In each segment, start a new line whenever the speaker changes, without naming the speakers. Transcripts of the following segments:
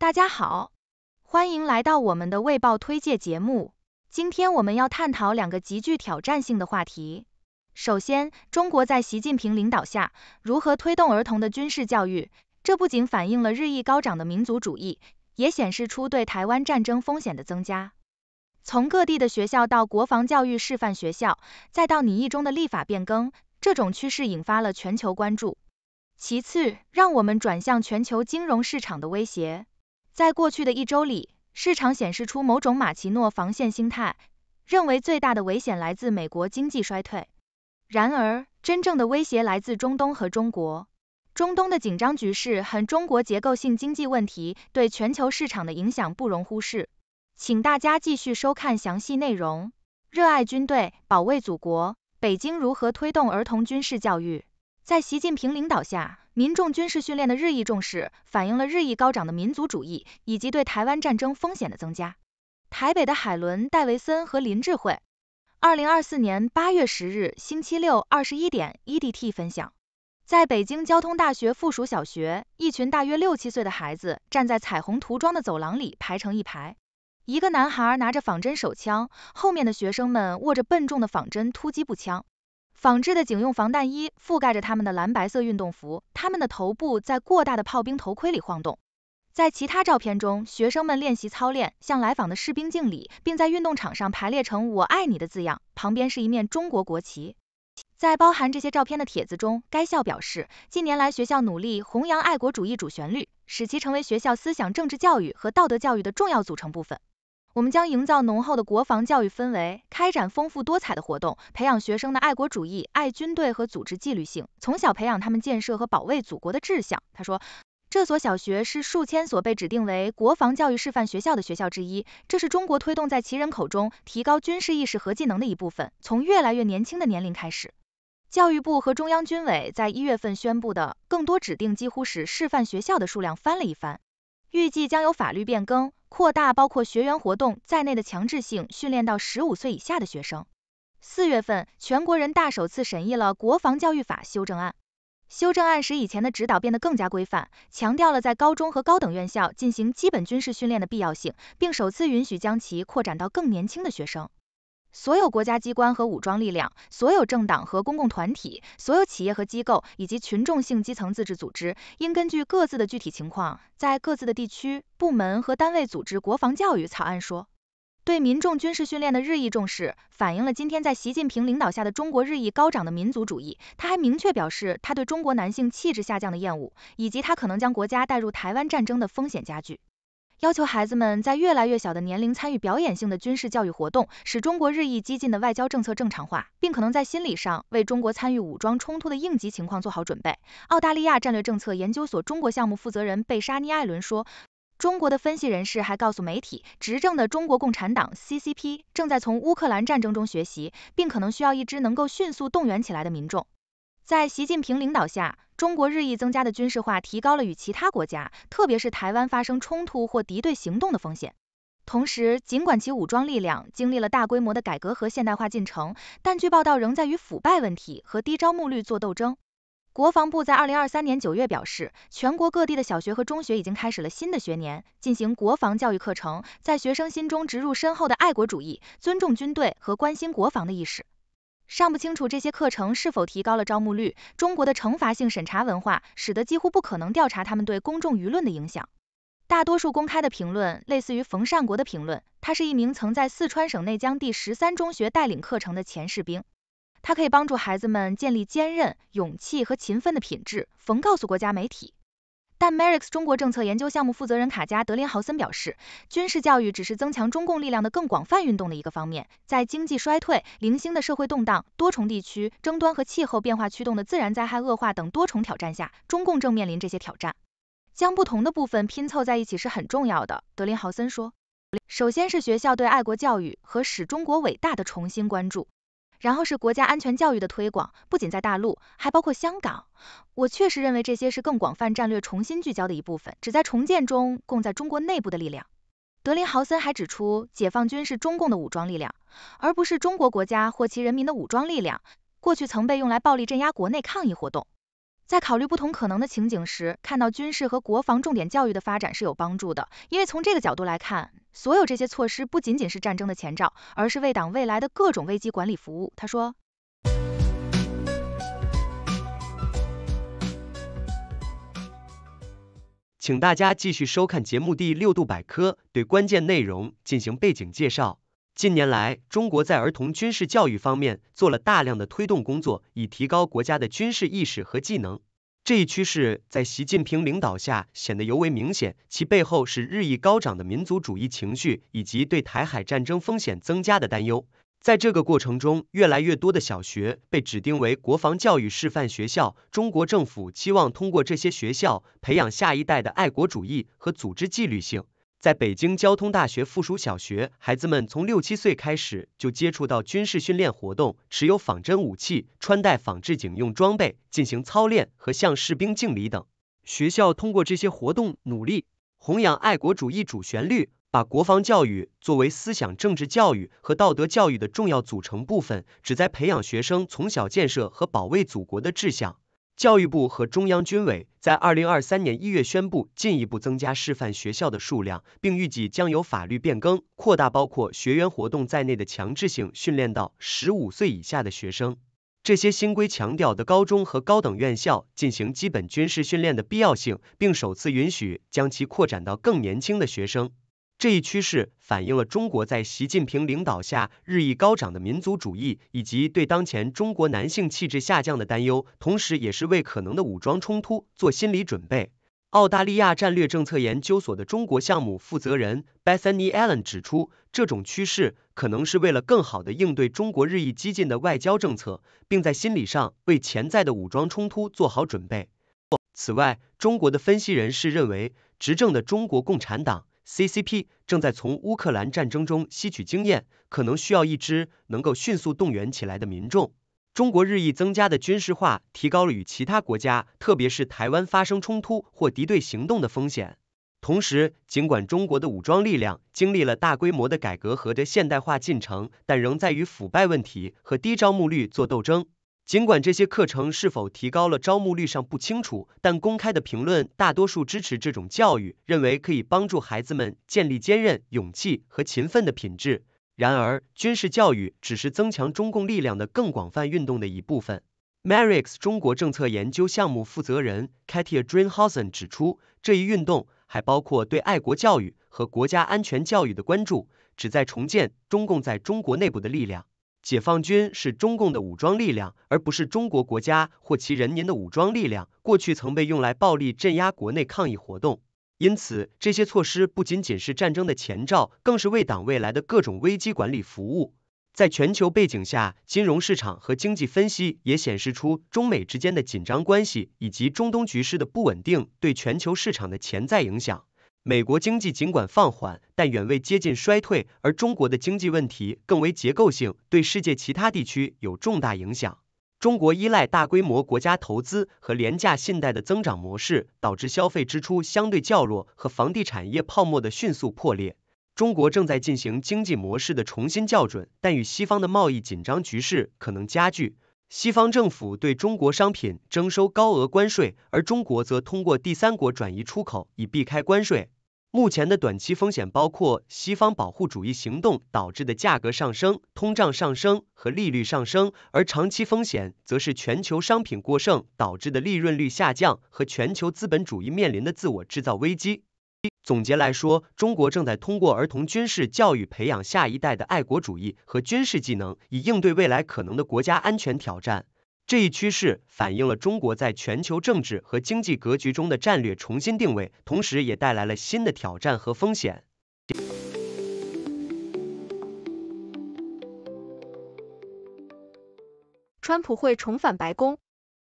大家好，欢迎来到我们的卫报推介节目。今天我们要探讨两个极具挑战性的话题。首先，中国在习近平领导下如何推动儿童的军事教育，这不仅反映了日益高涨的民族主义，也显示出对台湾战争风险的增加。从各地的学校到国防教育示范学校，再到拟议中的立法变更，这种趋势引发了全球关注。其次，让我们转向全球金融市场的威胁。在过去的一周里，市场显示出某种马奇诺防线心态，认为最大的危险来自美国经济衰退。然而，真正的威胁来自中东和中国。中东的紧张局势和中国结构性经济问题对全球市场的影响不容忽视。请大家继续收看详细内容。热爱军队，保卫祖国。北京如何推动儿童军事教育？在习近平领导下。民众军事训练的日益重视，反映了日益高涨的民族主义以及对台湾战争风险的增加。台北的海伦·戴维森和林智慧，二零二四年八月十日星期六二十一点 EDT 分享，在北京交通大学附属小学，一群大约六七岁的孩子站在彩虹涂装的走廊里排成一排，一个男孩拿着仿真手枪，后面的学生们握着笨重的仿真突击步枪。仿制的警用防弹衣覆盖着他们的蓝白色运动服，他们的头部在过大的炮兵头盔里晃动。在其他照片中，学生们练习操练，向来访的士兵敬礼，并在运动场上排列成“我爱你”的字样，旁边是一面中国国旗。在包含这些照片的帖子中，该校表示，近年来学校努力弘扬爱国主义主旋律，使其成为学校思想政治教育和道德教育的重要组成部分。我们将营造浓厚的国防教育氛围，开展丰富多彩的活动，培养学生的爱国主义、爱军队和组织纪律性，从小培养他们建设和保卫祖国的志向。他说，这所小学是数千所被指定为国防教育示范学校的学校之一，这是中国推动在其人口中提高军事意识和技能的一部分，从越来越年轻的年龄开始。教育部和中央军委在一月份宣布的更多指定，几乎使示范学校的数量翻了一番。预计将有法律变更。扩大包括学员活动在内的强制性训练到十五岁以下的学生。四月份，全国人大首次审议了《国防教育法》修正案。修正案使以前的指导变得更加规范，强调了在高中和高等院校进行基本军事训练的必要性，并首次允许将其扩展到更年轻的学生。所有国家机关和武装力量，所有政党和公共团体，所有企业和机构，以及群众性基层自治组织，应根据各自的具体情况，在各自的地区、部门和单位组织国防教育。草案说，对民众军事训练的日益重视，反映了今天在习近平领导下的中国日益高涨的民族主义。他还明确表示，他对中国男性气质下降的厌恶，以及他可能将国家带入台湾战争的风险加剧。要求孩子们在越来越小的年龄参与表演性的军事教育活动，使中国日益激进的外交政策正常化，并可能在心理上为中国参与武装冲突的应急情况做好准备。澳大利亚战略政策研究所中国项目负责人贝沙尼·艾伦说：“中国的分析人士还告诉媒体，执政的中国共产党 （CCP） 正在从乌克兰战争中学习，并可能需要一支能够迅速动员起来的民众。”在习近平领导下。中国日益增加的军事化提高了与其他国家，特别是台湾发生冲突或敌对行动的风险。同时，尽管其武装力量经历了大规模的改革和现代化进程，但据报道仍在与腐败问题和低招募率作斗争。国防部在二零二三年九月表示，全国各地的小学和中学已经开始了新的学年，进行国防教育课程，在学生心中植入深厚的爱国主义、尊重军队和关心国防的意识。尚不清楚这些课程是否提高了招募率。中国的惩罚性审查文化使得几乎不可能调查他们对公众舆论的影响。大多数公开的评论类似于冯善国的评论，他是一名曾在四川省内江第十三中学带领课程的前士兵。他可以帮助孩子们建立坚韧、勇气和勤奋的品质。冯告诉国家媒体。但 Marix 中国政策研究项目负责人卡加德林豪森表示，军事教育只是增强中共力量的更广泛运动的一个方面。在经济衰退、零星的社会动荡、多重地区争端和气候变化驱动的自然灾害恶化等多重挑战下，中共正面临这些挑战。将不同的部分拼凑在一起是很重要的，德林豪森说。首先是学校对爱国教育和使中国伟大的重新关注。然后是国家安全教育的推广，不仅在大陆，还包括香港。我确实认为这些是更广泛战略重新聚焦的一部分，旨在重建中共在中国内部的力量。德林豪森还指出，解放军是中共的武装力量，而不是中国国家或其人民的武装力量，过去曾被用来暴力镇压国内抗议活动。在考虑不同可能的情景时，看到军事和国防重点教育的发展是有帮助的，因为从这个角度来看，所有这些措施不仅仅是战争的前兆，而是为党未来的各种危机管理服务。他说。
请大家继续收看节目第六度百科，对关键内容进行背景介绍。近年来，中国在儿童军事教育方面做了大量的推动工作，以提高国家的军事意识和技能。这一趋势在习近平领导下显得尤为明显，其背后是日益高涨的民族主义情绪以及对台海战争风险增加的担忧。在这个过程中，越来越多的小学被指定为国防教育示范学校。中国政府期望通过这些学校培养下一代的爱国主义和组织纪律性。在北京交通大学附属小学，孩子们从六七岁开始就接触到军事训练活动，持有仿真武器，穿戴仿制警用装备，进行操练和向士兵敬礼等。学校通过这些活动，努力弘扬爱国主义主旋律，把国防教育作为思想政治教育和道德教育的重要组成部分，旨在培养学生从小建设和保卫祖国的志向。教育部和中央军委在二零二三年一月宣布，进一步增加示范学校的数量，并预计将由法律变更，扩大包括学员活动在内的强制性训练到十五岁以下的学生。这些新规强调的高中和高等院校进行基本军事训练的必要性，并首次允许将其扩展到更年轻的学生。这一趋势反映了中国在习近平领导下日益高涨的民族主义，以及对当前中国男性气质下降的担忧，同时也是为可能的武装冲突做心理准备。澳大利亚战略政策研究所的中国项目负责人 Bethany Allen 指出，这种趋势可能是为了更好地应对中国日益激进的外交政策，并在心理上为潜在的武装冲突做好准备。此外，中国的分析人士认为，执政的中国共产党。C C P 正在从乌克兰战争中吸取经验，可能需要一支能够迅速动员起来的民众。中国日益增加的军事化提高了与其他国家，特别是台湾发生冲突或敌对行动的风险。同时，尽管中国的武装力量经历了大规模的改革和的现代化进程，但仍在与腐败问题和低招募率做斗争。尽管这些课程是否提高了招募率尚不清楚，但公开的评论大多数支持这种教育，认为可以帮助孩子们建立坚韧、勇气和勤奋的品质。然而，军事教育只是增强中共力量的更广泛运动的一部分。Marx 中国政策研究项目负责人 Katie d r e a h a u s e n 指出，这一运动还包括对爱国教育和国家安全教育的关注，旨在重建中共在中国内部的力量。解放军是中共的武装力量，而不是中国国家或其人民的武装力量。过去曾被用来暴力镇压国内抗议活动，因此这些措施不仅仅是战争的前兆，更是为党未来的各种危机管理服务。在全球背景下，金融市场和经济分析也显示出中美之间的紧张关系以及中东局势的不稳定对全球市场的潜在影响。美国经济尽管放缓，但远未接近衰退，而中国的经济问题更为结构性，对世界其他地区有重大影响。中国依赖大规模国家投资和廉价信贷的增长模式，导致消费支出相对较弱和房地产业泡沫的迅速破裂。中国正在进行经济模式的重新校准，但与西方的贸易紧张局势可能加剧。西方政府对中国商品征收高额关税，而中国则通过第三国转移出口以避开关税。目前的短期风险包括西方保护主义行动导致的价格上升、通胀上升和利率上升，而长期风险则是全球商品过剩导致的利润率下降和全球资本主义面临的自我制造危机。总结来说，中国正在通过儿童军事教育培养下一代的爱国主义和军事技能，以应对未来可能的国家安全挑战。这一趋势反映了中国在全球政治和经济格局中的战略重新定位，同时也带来了新的挑战和风险。
川普会重返白宫，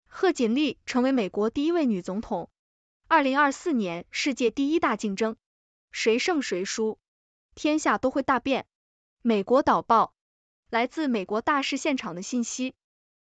贺锦丽成为美国第一位女总统。二零二四年世界第一大竞争，谁胜谁输，天下都会大变。美国导报，来自美国大事现场的信息。